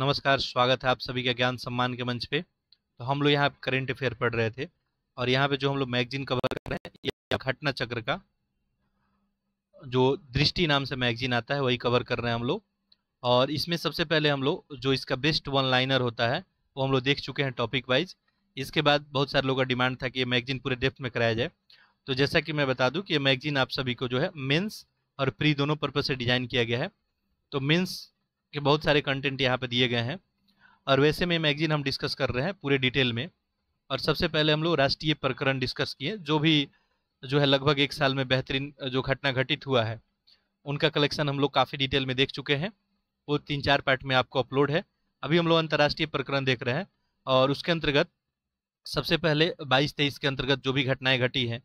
नमस्कार स्वागत है आप सभी का ज्ञान सम्मान के मंच पे तो हम लोग यहाँ करेंट अफेयर पढ़ रहे थे और यहाँ पे जो हम लोग मैगजीन कवर कर रहे हैं ये घटना चक्र का जो दृष्टि नाम से मैगजीन आता है वही कवर कर रहे हैं हम लोग और इसमें सबसे पहले हम लोग जो इसका बेस्ट वन लाइनर होता है वो हम लोग देख चुके हैं टॉपिक वाइज इसके बाद बहुत सारे लोगों का डिमांड था कि ये मैगजीन पूरे डेप्थ में कराया जाए तो जैसा कि मैं बता दूँ कि ये मैगजीन आप सभी को जो है मेन्स और प्री दोनों पर्पज से डिजाइन किया गया है तो मेन्स के बहुत सारे कंटेंट यहाँ पे दिए गए हैं और वैसे में मैगजीन हम डिस्कस कर रहे हैं पूरे डिटेल में और सबसे पहले हम लोग राष्ट्रीय प्रकरण डिस्कस किए जो भी जो है लगभग एक साल में बेहतरीन जो घटना घटित हुआ है उनका कलेक्शन हम लोग काफ़ी डिटेल में देख चुके हैं वो तीन चार पार्ट में आपको अपलोड है अभी हम लोग अंतर्राष्ट्रीय प्रकरण देख रहे हैं और उसके अंतर्गत सबसे पहले बाईस तेईस के अंतर्गत जो भी घटनाएं घटी हैं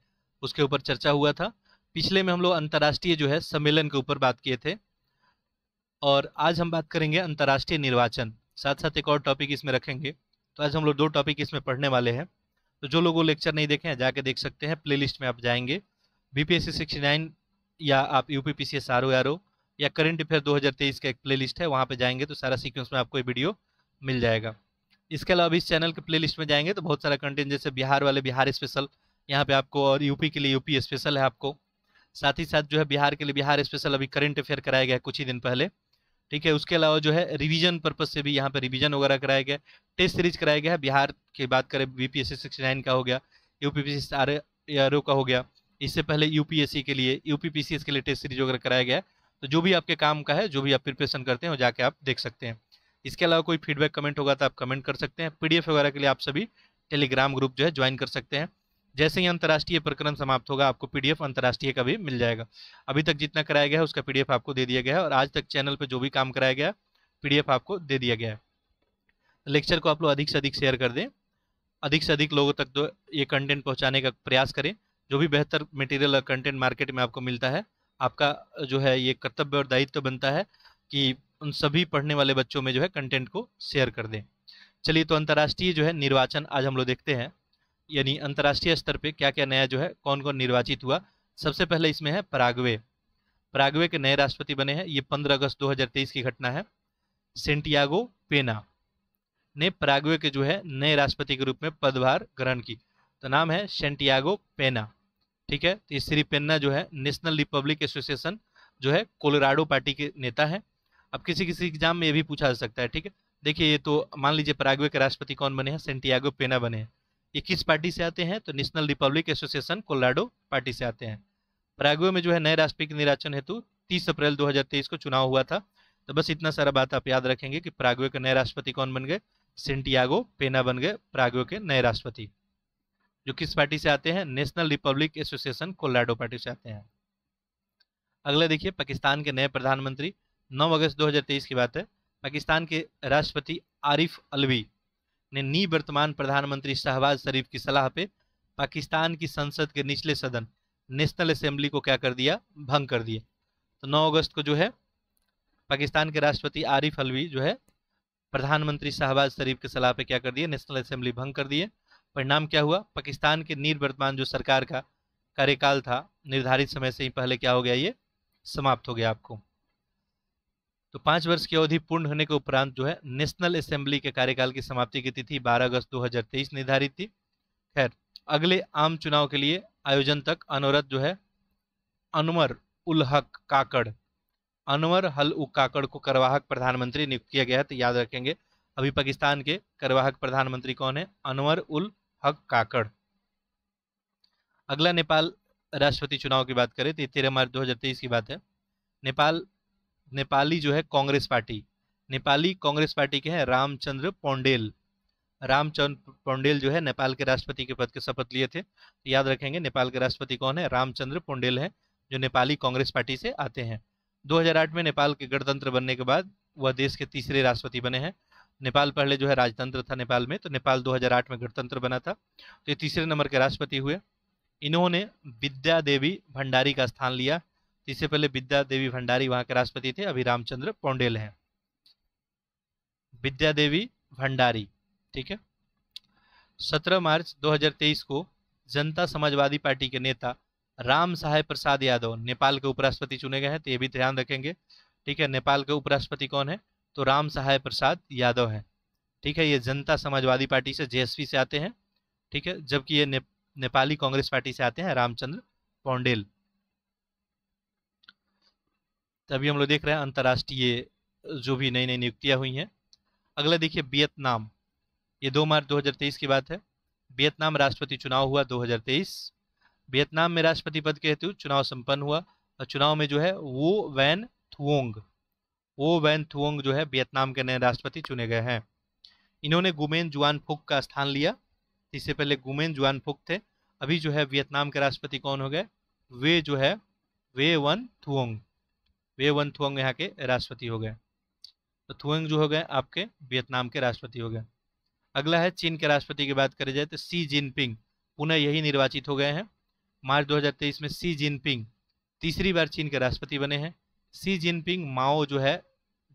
उसके ऊपर चर्चा हुआ था पिछले में हम लोग अंतर्राष्ट्रीय जो है सम्मेलन के ऊपर बात किए थे और आज हम बात करेंगे अंतर्राष्ट्रीय निर्वाचन साथ साथ एक और टॉपिक इसमें रखेंगे तो आज हम लोग दो टॉपिक इसमें पढ़ने वाले हैं तो जो लोग वो लेक्चर नहीं देखे हैं जाके देख सकते हैं प्लेलिस्ट में आप जाएंगे बी पी या आप U P P C S या करंट अफेयर 2023 का एक प्लेलिस्ट है वहाँ पे जाएंगे तो सारा सीक्वेंस में आपको ये वीडियो मिल जाएगा इसके अलावा इस चैनल के प्लेलिस्ट में जाएंगे तो बहुत सारा कंटेंट जैसे बिहार वाले बिहार स्पेशल यहाँ पे आपको और यूपी के लिए यूपी स्पेशल है आपको साथ ही साथ जो है बिहार के लिए बिहार स्पेशल अभी करंट अफेयर कराया गया कुछ ही दिन पहले ठीक है उसके अलावा जो है रिवीजन पर्पज से भी यहाँ पे रिवीजन वगैरह कराया गया टेस्ट सीरीज कराया गया है बिहार की बात करें बीपीएससी सिक्सटी नाइन का हो गया यूपीपीसी आर e का हो गया इससे पहले यूपीएससी के लिए यूपीपीसीएस के लिए टेस्ट सीरीज वगैरह कराया गया तो जो भी आपके काम का है जो भी आप प्रिपरेशन करते हैं वो जाके आप देख सकते हैं इसके अलावा कोई फीडबैक कमेंट होगा तो आप कमेंट कर सकते हैं पीडीएफ वगैरह के लिए आप सभी टेलीग्राम ग्रुप जो है ज्वाइन कर सकते हैं जैसे ही अंतर्राष्ट्रीय प्रकरण समाप्त होगा आपको पीडीएफ अंतर्राष्ट्रीय का भी मिल जाएगा अभी तक जितना कराया गया है उसका पीडीएफ आपको दे दिया गया है और आज तक चैनल पर जो भी काम कराया गया पीडीएफ आपको दे दिया गया है लेक्चर को आप लोग अधिक से अधिक शेयर कर दें अधिक से अधिक लोगों तक जो तो ये कंटेंट पहुँचाने का प्रयास करें जो भी बेहतर मटेरियल और कंटेंट मार्केट में आपको मिलता है आपका जो है ये कर्तव्य और दायित्व तो बनता है कि उन सभी पढ़ने वाले बच्चों में जो है कंटेंट को शेयर कर दें चलिए तो अंतर्राष्ट्रीय जो है निर्वाचन आज हम लोग देखते हैं यानी अंतर्राष्ट्रीय स्तर पे क्या क्या नया जो है कौन कौन निर्वाचित हुआ सबसे पहले इसमें है परागवे परागवे के नए राष्ट्रपति बने हैं ये 15 अगस्त 2023 की घटना है सेंटियागो पेना ने परागवे के जो है नए राष्ट्रपति के रूप में पदभार ग्रहण की तो नाम है सेंटियागो पेना ठीक है तो श्री पेन्ना जो है नेशनल रिपब्लिक एसोसिएशन जो है कोलोराडो पार्टी के नेता है अब किसी किसी एग्जाम में ये भी पूछा जा सकता है ठीक है देखिए ये तो मान लीजिए परागवे के राष्ट्रपति कौन बने हैं सेंटियागो पेना बने हैं ये किस पार्टी से आते हैं तो national republic association Colorado party से आते हैं प्रागवे में जो है नए राष्ट्रपति के निर्वाचन हेतु 30 अप्रैल 2023 को चुनाव हुआ था तो बस इतना सारा बात आप याद रखेंगे कि प्रागवे के नए राष्ट्रपति कौन बन गए सेंटियागो पेना बन गए प्रागवे के नए राष्ट्रपति जो किस पार्टी से आते हैं national republic association Colorado party से आते हैं अगला देखिए पाकिस्तान के नए प्रधानमंत्री 9 अगस्त 2023 की बात है पाकिस्तान के राष्ट्रपति आरिफ अलवी ने नी वर्तमान प्रधानमंत्री शहबाज शरीफ की सलाह पे पाकिस्तान की संसद के निचले सदन नेशनल असेंबली को क्या कर दिया भंग कर दिया तो 9 अगस्त को जो है पाकिस्तान के राष्ट्रपति आरिफ अलवी जो है प्रधानमंत्री शहबाज शरीफ के सलाह पे क्या कर दिए नेशनल असेंबली भंग कर दिए परिणाम क्या हुआ पाकिस्तान के निर्वर्तमान जो सरकार का कार्यकाल था निर्धारित समय से ही पहले क्या हो गया ये समाप्त हो गया आपको तो पांच वर्ष की अवधि पूर्ण होने के उपरांत जो है नेशनल असेंबली के कार्यकाल की समाप्ति की तिथि 12 अगस्त 2023 निर्धारित थी खैर अगले आम चुनाव के लिए आयोजन तक अनवरत जो है अनवर उल हक काकड़ अनवर हल उ काकड़ को करवाहक प्रधानमंत्री नियुक्त किया गया है तो याद रखेंगे अभी पाकिस्तान के करवाहक प्रधानमंत्री कौन है अनवर उल हक काकड़ अगला नेपाल राष्ट्रपति चुनाव की बात करें तो तेरह मार्च 2023 की बात है नेपाल नेपाली जो है कांग्रेस पार्टी नेपाली कांग्रेस पार्टी के हैं रामचंद्र पौंडेल रामचंद्र पौंडेल जो है नेपाल के राष्ट्रपति के पद के शपथ लिए थे तो याद रखेंगे नेपाल के राष्ट्रपति कौन है रामचंद्र पौंडेल है जो नेपाली कांग्रेस पार्टी से आते हैं 2008 में नेपाल के गणतंत्र बनने के बाद वह देश के तीसरे राष्ट्रपति बने हैं नेपाल पहले जो है राजतंत्र था नेपाल में तो नेपाल 2008 में गणतंत्र बना था तो ये तीसरे नंबर के राष्ट्रपति हुए इन्होंने विद्या देवी भंडारी का स्थान लिया इससे पहले विद्या देवी भंडारी वहां के राष्ट्रपति थे अभी रामचंद्र पौंडेल हैं विद्या देवी भंडारी ठीक है 17 मार्च 2023 को जनता समाजवादी पार्टी के नेता राम सहाय प्रसाद यादव नेपाल के उपराष्ट्रपति चुने गए हैं तो ये भी ध्यान रखेंगे ठीक है नेपाल के उपराष्ट्रपति कौन है तो राम सहाय प्रसाद यादव हैं ठीक है ये जनता समाजवादी पार्टी से जेएसपी से आते हैं ठीक है जबकि ये ने, नेपाली कांग्रेस पार्टी से आते हैं रामचंद्र पौंडेल तो अभी हम लोग देख रहे हैं अंतर्राष्ट्रीय जो भी नई नई नियुक्तियाँ हुई हैं अगला देखिए वियतनाम ये दो मार्च 2023 की बात है वियतनाम राष्ट्रपति चुनाव हुआ 2023 वियतनाम में राष्ट्रपति पद के हेतु चुनाव संपन्न हुआ और चुनाव में जो है वो वैन थुओंग वो वैन थुओंग जो है वियतनाम के नए राष्ट्रपति चुने गए हैं इन्होंने गुमेन जुआन फुक का स्थान लिया इससे पहले गुमेन जुआन फुक थे अभी जो है वियतनाम के राष्ट्रपति कौन हो गए वे जो है वे वन थुओंग वे वन थुअंग यहाँ के राष्ट्रपति हो गए तो थुएंग जो हो गए आपके वियतनाम के राष्ट्रपति हो गए अगला है चीन के राष्ट्रपति की बात करी जाए तो सी जिनपिंग पुनः यही निर्वाचित हो गए हैं मार्च 2023 में सी जिनपिंग तीसरी बार चीन के राष्ट्रपति बने हैं सी जिनपिंग माओ जो है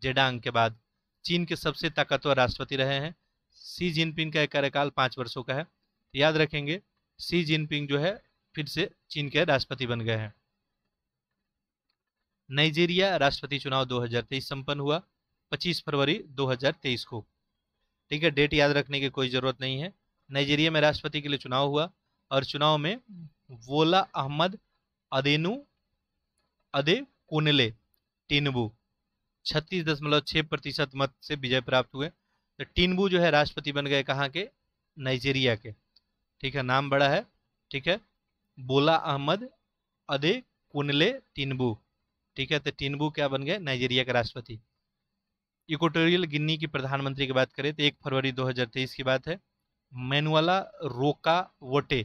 जेडांग के बाद चीन के सबसे ताकतवर राष्ट्रपति रहे हैं सी जिनपिंग का कार्यकाल पाँच वर्षों का है याद रखेंगे सी जिनपिंग जो है फिर से चीन के राष्ट्रपति बन गए हैं नाइजीरिया राष्ट्रपति चुनाव 2023 संपन्न हुआ 25 फरवरी 2023 को ठीक है डेट याद रखने की कोई ज़रूरत नहीं है नाइजीरिया में राष्ट्रपति के लिए चुनाव हुआ और चुनाव में वोला अहमद अदेनु अदे कोनले टिनबू छत्तीस दशमलव छः प्रतिशत मत से विजय प्राप्त हुए तो टिनबू जो है राष्ट्रपति बन गए कहाँ के नाइजीरिया के ठीक है नाम बड़ा है ठीक है बोला अहमद अदे कुनले टिनबू ठीक है तो टिनबू क्या बन गए नाइजीरिया के राष्ट्रपति इक्वेटोरियल गिन्नी की प्रधानमंत्री की बात करें तो एक फरवरी 2023 की बात है मैनुअला रोका वोटे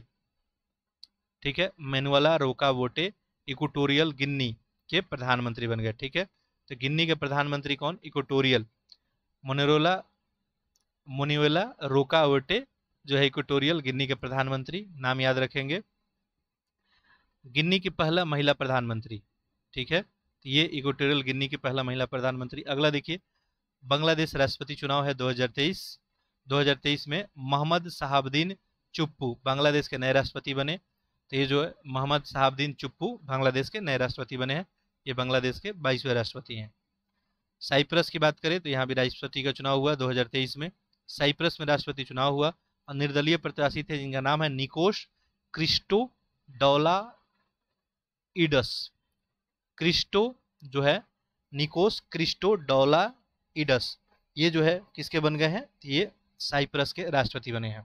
ठीक है मैनुअला रोका वोटे इक्वेटोरियल गिन्नी के प्रधानमंत्री बन गए ठीक है तो गिन्नी के प्रधानमंत्री कौन इक्वेटोरियल मोनेरोला मोनिवेला रोका वोटे जो है इक्वेटोरियल गिन्नी के प्रधानमंत्री नाम याद रखेंगे गिन्नी की पहला महिला प्रधानमंत्री ठीक है ये इक्वेटोरियल गिन्नी की पहला महिला प्रधानमंत्री अगला देखिए बांग्लादेश राष्ट्रपति चुनाव है 2023 2023 में मोहम्मद साहबुद्दीन चुप्पू बांग्लादेश के नए राष्ट्रपति बने तो ये जो है मोहम्मद साहबुद्दीन चुप्पू बांग्लादेश के नए राष्ट्रपति बने हैं ये बांग्लादेश के बाईसवें राष्ट्रपति हैं साइप्रस की बात करें तो यहाँ भी राष्ट्रपति का चुनाव हुआ दो में साइप्रस में राष्ट्रपति चुनाव हुआ और निर्दलीय प्रत्याशी थे जिनका नाम है निकोश क्रिस्टो डोला इडस क्रिस्टो जो है निकोस क्रिस्टो डोला इडस ये जो है किसके बन गए हैं ये साइप्रस के राष्ट्रपति बने हैं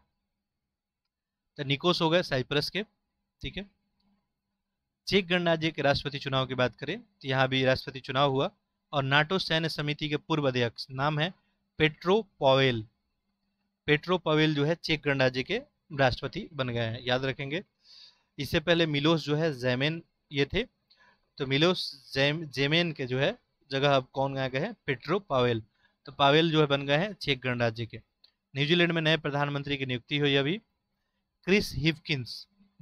तो निकोस हो गए साइप्रस के ठीक है चेक गणराज्य के राष्ट्रपति चुनाव की बात करें तो यहाँ भी राष्ट्रपति चुनाव हुआ और नाटो सैन्य समिति के पूर्व अध्यक्ष नाम है पेट्रो पॉवेल पेट्रो पॉवेल जो है चेक गणराज्य के राष्ट्रपति बन गए हैं याद रखेंगे इससे पहले मिलोस जो है जैमेन ये थे तो मिलोस जेम, जेमेन के जो है जगह अब कौन गए हैं पेट्रो पावेल तो पावेल जो है बन गए हैं चेक गणराज्य के न्यूजीलैंड में नए प्रधानमंत्री की नियुक्ति हुई अभी क्रिस हिपकिंस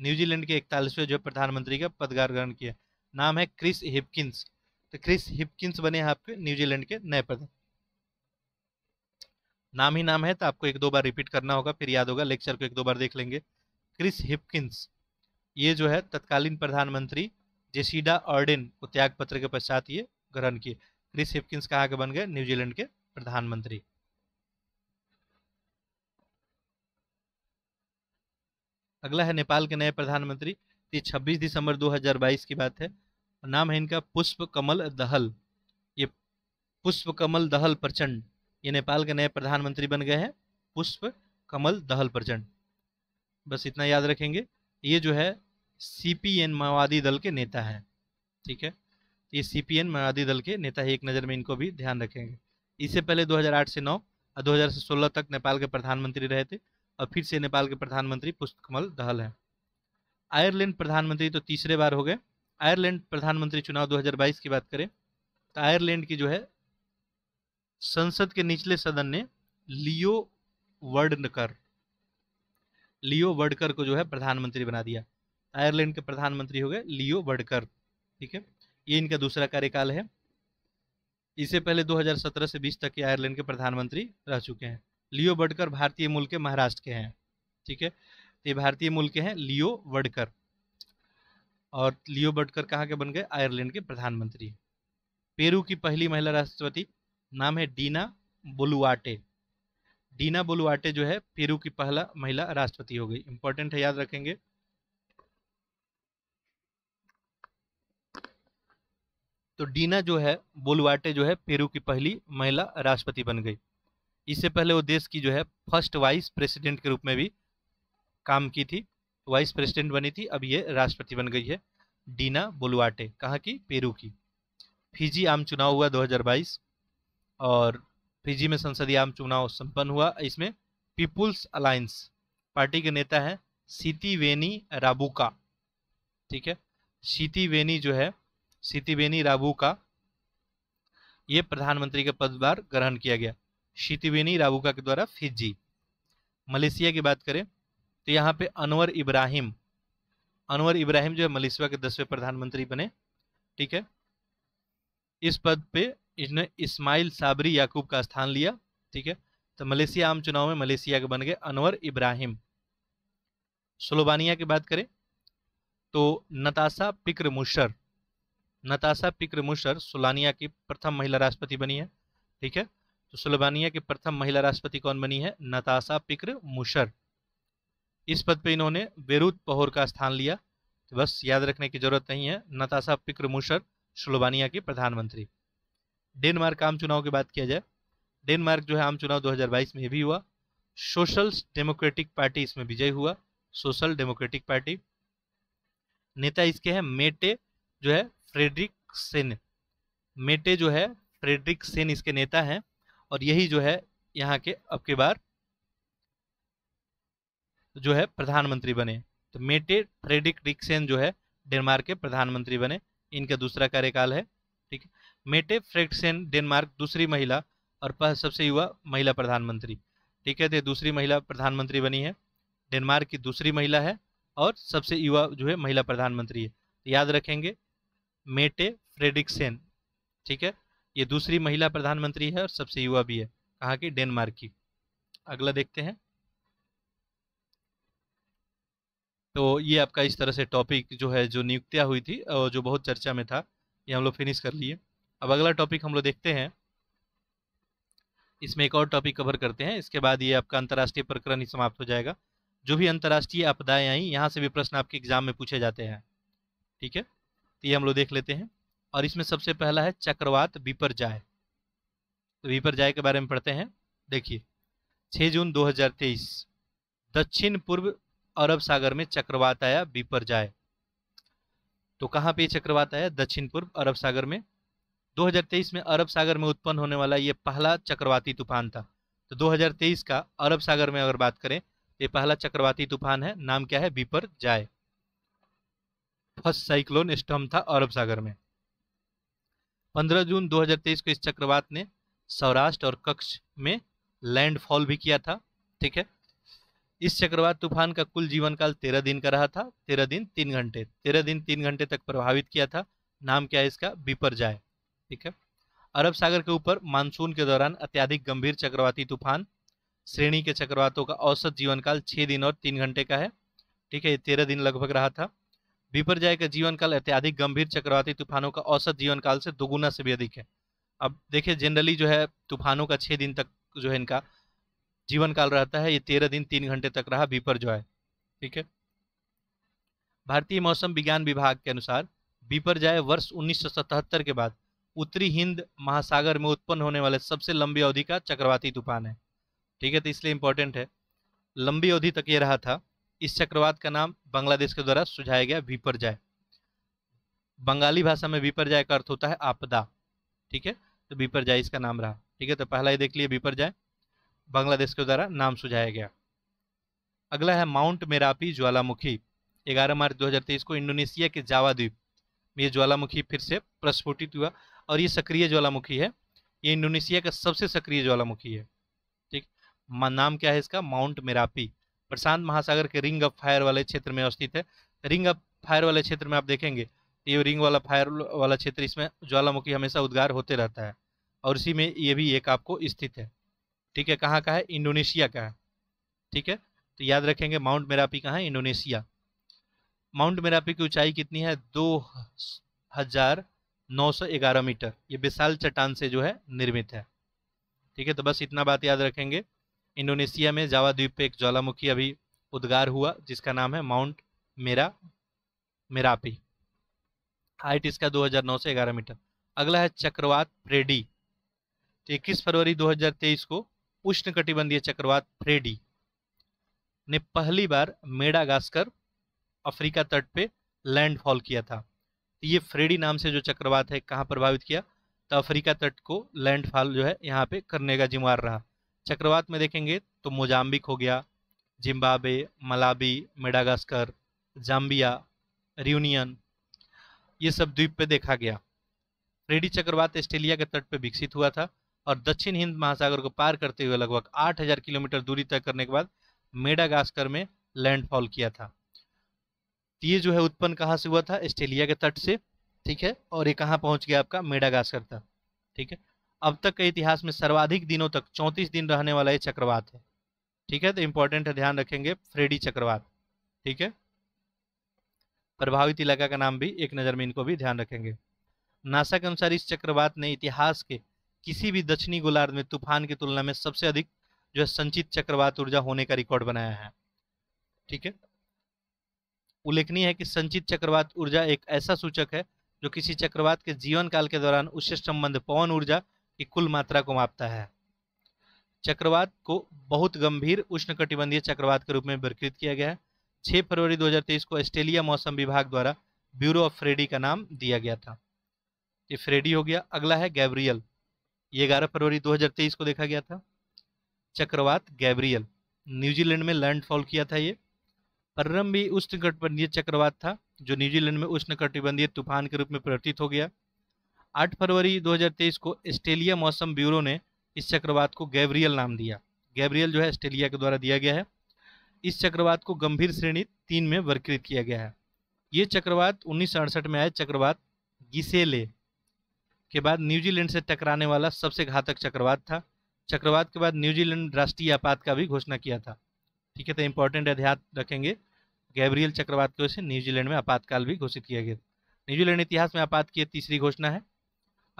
न्यूजीलैंड के इकतालीसवें जो प्रधानमंत्री का पदगार ग्रहण किया नाम है क्रिस हिपकिंस तो क्रिस हिपकिंस बने आपके न्यूजीलैंड के नए प्रधान नाम ही नाम है तो आपको एक दो बार रिपीट करना होगा फिर याद होगा लेक्चर को एक दो बार देख लेंगे क्रिस हिपकिंस ये जो है तत्कालीन प्रधानमंत्री जेसीडा अर्डिन को त्याग पत्र के पश्चात ये ग्रहण किए क्रिस हिपकिंस कहा के बन गए न्यूजीलैंड के प्रधानमंत्री अगला है नेपाल के नए प्रधानमंत्री ये 26 दिसंबर 2022 की बात है नाम है इनका पुष्प कमल दहल ये पुष्प कमल दहल प्रचंड ये नेपाल के नए प्रधानमंत्री बन गए हैं पुष्प कमल दहल प्रचंड बस इतना याद रखेंगे ये जो है सीपीएन माओवादी दल के नेता हैं ठीक है तो ये सीपीएन माओवादी दल के नेता है एक नज़र में इनको भी ध्यान रखेंगे इससे पहले 2008 से 9 और 2016 तक नेपाल के प्रधानमंत्री रहे थे और फिर से नेपाल के प्रधानमंत्री पुष्पकमल दहल हैं आयरलैंड प्रधानमंत्री तो तीसरे बार हो गए आयरलैंड प्रधानमंत्री चुनाव 2022 की बात करें तो आयरलैंड की जो है संसद के निचले सदन ने लियो वर्डकर लियो वर्डकर को जो है प्रधानमंत्री बना दिया आयरलैंड के प्रधानमंत्री हो गए लियो बडकर ठीक है ये इनका दूसरा कार्यकाल है इससे पहले 2017 से 20 तक के आयरलैंड के प्रधानमंत्री रह चुके हैं लियो बडकर भारतीय मूल के महाराष्ट्र के हैं ठीक है तो ये भारतीय मूल के हैं लियो बडकर और लियो बडकर कहाँ के बन गए आयरलैंड के प्रधानमंत्री पेरू की पहली महिला राष्ट्रपति नाम है डीना बोलुआटे डीना बोलुआटे जो है पेरू की पहला महिला राष्ट्रपति हो गई इंपॉर्टेंट है याद रखेंगे तो डीना जो है बोलवाटे जो है पेरू की पहली महिला राष्ट्रपति बन गई इससे पहले वो देश की जो है फर्स्ट वाइस प्रेसिडेंट के रूप में भी काम की थी वाइस प्रेसिडेंट बनी थी अब ये राष्ट्रपति बन गई है डीना बोलवाटे कहाँ की पेरू की फिजी आम चुनाव हुआ 2022 और फिजी में संसदीय आम चुनाव संपन्न हुआ इसमें पीपुल्स अलायंस पार्टी के नेता है सीती वेनी राबुका ठीक है सीती वेनी जो है सीतिबेनी राबू का ये प्रधानमंत्री के पद पदभार ग्रहण किया गया सीतिबेनी का के द्वारा फिजी मलेशिया की बात करें तो यहाँ पे अनवर इब्राहिम अनवर इब्राहिम जो है मलेशिया के दसवें प्रधानमंत्री बने ठीक है इस पद पे इसने इस्माइल साबरी याकूब का स्थान लिया ठीक है तो मलेशिया आम चुनाव में मलेशिया के बन गए अनवर इब्राहिम स्लोबानिया की बात करें तो नताशा पिक्र मुशर नताशा पिक्र मुशर सोलानिया की प्रथम महिला राष्ट्रपति बनी है ठीक है तो सोलोवानिया की प्रथम महिला राष्ट्रपति कौन बनी है नताशा पिक्र मुशर इस पद पे इन्होंने बेरूत पहोर का स्थान लिया तो बस याद रखने की जरूरत नहीं है नताशा पिक्र मुशर स्लोवानिया की प्रधानमंत्री डेनमार्क आम चुनाव की बात किया जाए डेनमार्क जो है आम चुनाव 2022 में भी हुआ सोशल डेमोक्रेटिक पार्टी इसमें विजय हुआ सोशल डेमोक्रेटिक पार्टी नेता इसके हैं मेटे जो है फ्रेडरिक सेन मेटे जो है फ्रेडरिक सेन इसके नेता हैं और यही जो है यहाँ के अब के बार जो है प्रधानमंत्री बने तो मेटे फ्रेडरिक रिक्सेन जो है डेनमार्क के प्रधानमंत्री बने इनका दूसरा कार्यकाल है ठीक है मेटे फ्रेडसेन डेनमार्क दूसरी महिला और सबसे युवा महिला प्रधानमंत्री ठीक है तो दूसरी महिला प्रधानमंत्री बनी है डेनमार्क की दूसरी महिला है और सबसे युवा जो है महिला प्रधानमंत्री है तो याद रखेंगे मेटे फ्रेडिक्सेन ठीक है ये दूसरी महिला प्रधानमंत्री है और सबसे युवा भी है कहाँ की डेनमार्क की अगला देखते हैं तो ये आपका इस तरह से टॉपिक जो है जो नियुक्तियाँ हुई थी और जो बहुत चर्चा में था ये हम लोग फिनिश कर लिए अब अगला टॉपिक हम लोग देखते हैं इसमें एक और टॉपिक कवर करते हैं इसके बाद ये आपका अंतर्राष्ट्रीय प्रकरण ही समाप्त हो जाएगा जो भी अंतर्राष्ट्रीय आपदाएं आई यहाँ से भी प्रश्न आपके एग्जाम में पूछे जाते हैं ठीक है तो ये हम लोग देख लेते हैं और इसमें सबसे पहला है चक्रवात विपरजाय तो विपरजाय के बारे में पढ़ते हैं देखिए 6 जून 2023 दक्षिण पूर्व अरब सागर में चक्रवात आया विपरजाय तो कहाँ पे चक्रवात आया दक्षिण पूर्व अरब सागर में 2023 में अरब सागर में उत्पन्न होने वाला ये पहला चक्रवाती तूफान था तो 2023 का अरब सागर में अगर बात करें ये पहला चक्रवाती तूफान है नाम क्या है बीपर जाए फर्स्ट साइक्लोन स्टम था अरब सागर में 15 जून 2023 को इस चक्रवात ने सौराष्ट्र और कक्ष में लैंडफॉल भी किया था ठीक है इस चक्रवात तूफान का कुल जीवन काल तेरह दिन का रहा था तेरह दिन तीन घंटे तेरह दिन तीन घंटे तक प्रभावित किया था नाम क्या है इसका बीपर जाए ठीक है अरब सागर के ऊपर मानसून के दौरान अत्याधिक गंभीर चक्रवाती तूफान श्रेणी के चक्रवातों का औसत जीवन काल छह दिन और तीन घंटे का है ठीक है ये तेरह दिन लगभग रहा था विपर्याय का जीवन काल अत्याधिक गंभीर चक्रवाती तूफानों का औसत जीवन काल से दोगुना से भी अधिक है अब देखिए जनरली जो है तूफानों का छः दिन तक जो है इनका जीवन काल रहता है ये तेरह दिन तीन घंटे तक रहा विपर्जॉय ठीक है भारतीय मौसम विज्ञान विभाग के अनुसार विपर्जॉय वर्ष 1977 के बाद उत्तरी हिंद महासागर में उत्पन्न होने वाले सबसे लंबी अवधि का चक्रवाती तूफान है ठीक है तो इसलिए इंपॉर्टेंट है लंबी अवधि तक ये रहा था इस चक्रवात का नाम बांग्लादेश के द्वारा सुझाया गया विपर्जय बंगाली भाषा में विपर्जय का अर्थ होता है आपदा ठीक है तो विपर्जय इसका नाम रहा ठीक है तो पहला ही देख लिया विपर्जय बांग्लादेश के द्वारा नाम सुझाया गया अगला है माउंट मेरापी ज्वालामुखी 11 मार्च 2023 को इंडोनेशिया के जावा द्वीप में ज्वालामुखी फिर से प्रस्फुटित हुआ और ये सक्रिय ज्वालामुखी है ये इंडोनेशिया का सबसे सक्रिय ज्वालामुखी है ठीक नाम क्या है इसका माउंट मेरापी प्रशांत महासागर के रिंग ऑफ फायर वाले क्षेत्र में अवस्थित है रिंग ऑफ फायर वाले क्षेत्र में आप देखेंगे ये रिंग वाला फायर वाला क्षेत्र इसमें ज्वालामुखी हमेशा उद्गार होते रहता है और इसी में ये भी एक आपको स्थित है ठीक है कहाँ का है इंडोनेशिया का है ठीक है तो याद रखेंगे माउंट मेरापी कहाँ है इंडोनेशिया माउंट मेरापी की ऊंचाई कितनी है दो हजार नौ सौ ग्यारह मीटर ये विशाल चट्टान से जो है निर्मित है ठीक है तो बस इतना बात याद रखेंगे इंडोनेशिया में जावा द्वीप पे एक ज्वालामुखी अभी उद्गार हुआ जिसका नाम है माउंट मेरा मेरापी हाइट इसका 2009 से 11 मीटर अगला है चक्रवात फ्रेडी तो इक्कीस फरवरी 2023 को उष्ण कटिबंधीय चक्रवात फ्रेडी ने पहली बार मेडागास्कर अफ्रीका तट पे लैंडफॉल किया था तो ये फ्रेडी नाम से जो चक्रवात है कहाँ प्रभावित किया तो अफ्रीका तट को लैंडफॉल जो है यहाँ पे करने का जिम्मेवार रहा चक्रवात में देखेंगे तो मोजाम्बिक हो गया Zimbabwe Malawi Madagascar Zambia Reunion ये सब द्वीप पे देखा गया रेडी चक्रवात ऑस्ट्रेलिया के तट पे विकसित हुआ था और दक्षिण हिंद महासागर को पार करते हुए लगभग 8000 किलोमीटर दूरी तय करने के बाद मेडागास्कर में लैंडफॉल किया था तो ये जो है उत्पन्न कहाँ से हुआ था ऑस्ट्रेलिया के तट से ठीक है और ये कहाँ पहुँच गया आपका मेडागास्कर तक ठीक है अब तक के इतिहास में सर्वाधिक दिनों तक चौंतीस दिन रहने वाला ये चक्रवात है ठीक है तो इंपॉर्टेंट है ध्यान रखेंगे फ्रेडी चक्रवात ठीक है प्रभावित इलाका का नाम भी एक नज़र में इनको भी ध्यान रखेंगे नासा के अनुसार इस चक्रवात ने इतिहास के किसी भी दक्षिणी गोलार्ध में तूफान की तुलना में सबसे अधिक जो है संचित चक्रवात ऊर्जा होने का रिकॉर्ड बनाया है ठीक है उल्लेखनीय है कि संचित चक्रवात ऊर्जा एक ऐसा सूचक है जो किसी चक्रवात के जीवन काल के दौरान उससे संबंध पवन ऊर्जा की कुल मात्रा को मापता है चक्रवात को बहुत गंभीर उष्णकटिबंधीय चक्रवात के रूप में वर्गीकृत किया गया है 6 फरवरी 2023 को ऑस्ट्रेलिया मौसम विभाग द्वारा ब्यूरो ऑफ फ्रेडी का नाम दिया गया था ये फ्रेडी हो गया अगला है गैब्रियल ये ग्यारह फरवरी 2023 को देखा गया था चक्रवात गैब्रियल न्यूजीलैंड में लैंडफॉल किया था ये पर्रम भी उष्णकटिबंधीय चक्रवात था जो न्यूजीलैंड में उष्णकटिबंधीय तूफान के रूप में प्रवर्तित हो गया 8 फरवरी 2023 को ऑस्ट्रेलिया मौसम ब्यूरो ने इस चक्रवात को गैब्रियल नाम दिया गैब्रियल जो है ऑस्ट्रेलिया के द्वारा दिया गया है इस चक्रवात को गंभीर श्रेणी तीन में वर्गीकृत किया गया है ये चक्रवात उन्नीस में आया चक्रवात गिसेले के बाद न्यूजीलैंड से टकराने वाला सबसे घातक चक्रवात था चक्रवात के बाद न्यूजीलैंड राष्ट्रीय आपात का भी घोषणा किया था ठीक है तो इंपॉर्टेंट अध्यात रखेंगे गैब्रियल चक्रवात की वजह से न्यूजीलैंड में आपातकाल भी घोषित किया गया न्यूजीलैंड इतिहास में आपात की तीसरी घोषणा है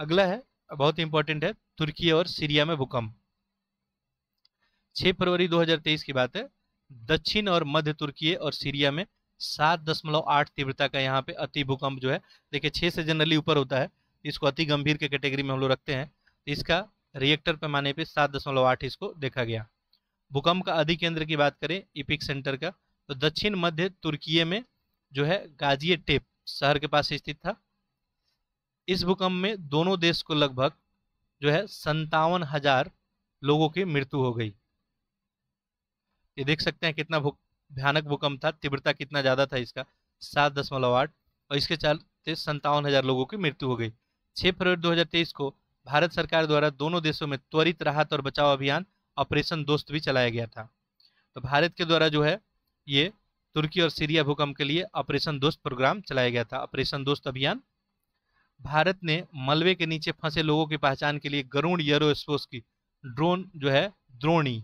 अगला है बहुत इंपॉर्टेंट है तुर्की और सीरिया में भूकंप 6 फरवरी 2023 की बात है दक्षिण और मध्य तुर्की और सीरिया में सात दशमलव आठ तीव्रता का यहाँ पे अति भूकंप जो है देखिए छह से जनरली ऊपर होता है इसको अति गंभीर के कैटेगरी में हम लोग रखते हैं तो इसका रिएक्टर पैमाने पे सात दशमलव आठ इसको देखा गया भूकंप का अधिक केंद्र की बात करें इपिक सेंटर का तो दक्षिण मध्य तुर्की में जो है गाजिए टेप शहर के पास स्थित था इस भूकंप में दोनों देश को लगभग जो है संतावन हजार लोगों की मृत्यु हो गई ये देख सकते हैं कितना भयानक भूकंप था तीव्रता कितना ज्यादा था इसका सात दशमलव आठ और इसके चलते संतावन हजार लोगों की मृत्यु हो गई छह फरवरी 2023 को भारत सरकार द्वारा दोनों देशों में त्वरित राहत और बचाव अभियान ऑपरेशन दोस्त भी चलाया गया था तो भारत के द्वारा जो है ये तुर्की और सीरिया भूकंप के लिए ऑपरेशन दोस्त प्रोग्राम चलाया गया था ऑपरेशन दोस्त अभियान भारत ने मलबे के नीचे फंसे लोगों की पहचान के लिए गरुण एरोस्पोस की ड्रोन जो है द्रोणी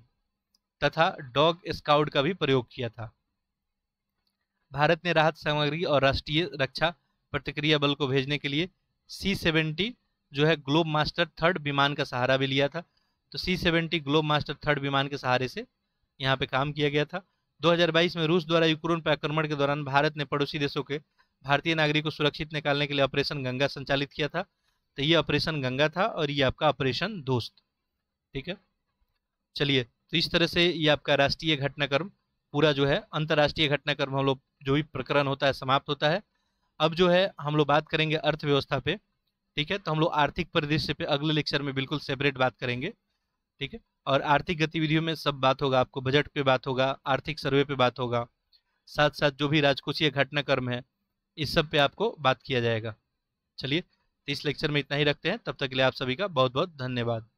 तथा डॉग स्काउट का भी प्रयोग किया था भारत ने राहत सामग्री और राष्ट्रीय रक्षा प्रतिक्रिया बल को भेजने के लिए सी सेवेंटी जो है ग्लोब मास्टर थर्ड विमान का सहारा भी लिया था तो C seventy Globemaster third विमान के सहारे से यहाँ पे काम किया गया था 2022 में रूस द्वारा यूक्रेन पर आक्रमण के दौरान भारत ने पड़ोसी देशों के भारतीय नागरिक को सुरक्षित निकालने के लिए ऑपरेशन गंगा संचालित किया था तो ये ऑपरेशन गंगा था और ये आपका ऑपरेशन दोस्त ठीक है चलिए तो इस तरह से ये आपका राष्ट्रीय घटनाक्रम पूरा जो है अंतर्राष्ट्रीय घटनाक्रम हम लोग जो भी प्रकरण होता है समाप्त होता है अब जो है हम लोग बात करेंगे अर्थव्यवस्था पे ठीक है तो हम लोग आर्थिक परिदृश्य पे अगले लेक्चर में बिल्कुल सेपरेट बात करेंगे ठीक है और आर्थिक गतिविधियों में सब बात होगा आपको बजट पे बात होगा आर्थिक सर्वे पे बात होगा साथ साथ जो भी राजकोषीय घटनाक्रम है इस सब पे आपको बात किया जाएगा चलिए तो इस लेक्चर में इतना ही रखते हैं तब तक के लिए आप सभी का बहुत बहुत धन्यवाद